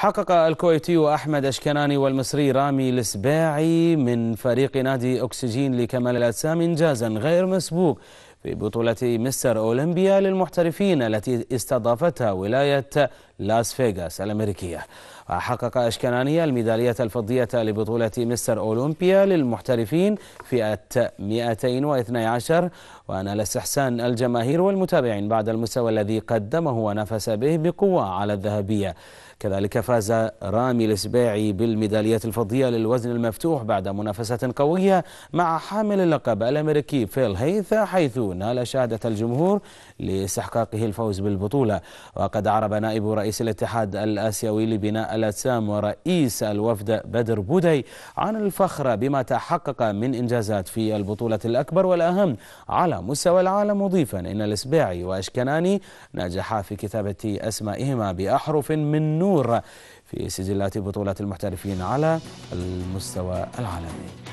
حقق الكويتي أحمد أشكناني والمصري رامي الإسباعي من فريق نادي أكسجين لكمال الأجسام إنجازا غير مسبوق في بطولة مستر أولمبيا للمحترفين التي استضافتها ولاية لاس فيغاس الأمريكية حقق أشكنانية الميدالية الفضية لبطولة مستر أولمبيا للمحترفين فئة 212 ونال استحسان الجماهير والمتابعين بعد المستوى الذي قدمه ونفس به بقوة على الذهبية كذلك فاز رامي السبيعي بالميدالية الفضية للوزن المفتوح بعد منافسة قوية مع حامل اللقب الأمريكي فيل هيث حيث نال شهادة الجمهور لاستحقاقه الفوز بالبطولة وقد عرب نائب رئيس الاتحاد الآسيوي لبناء الأجسام ورئيس الوفد بدر بودي عن الفخر بما تحقق من إنجازات في البطولة الأكبر والأهم على مستوى العالم مضيفا إن الإسباعي وأشكناني نجحا في كتابة أسمائهما بأحرف من نور في سجلات بطولة المحترفين على المستوى العالمي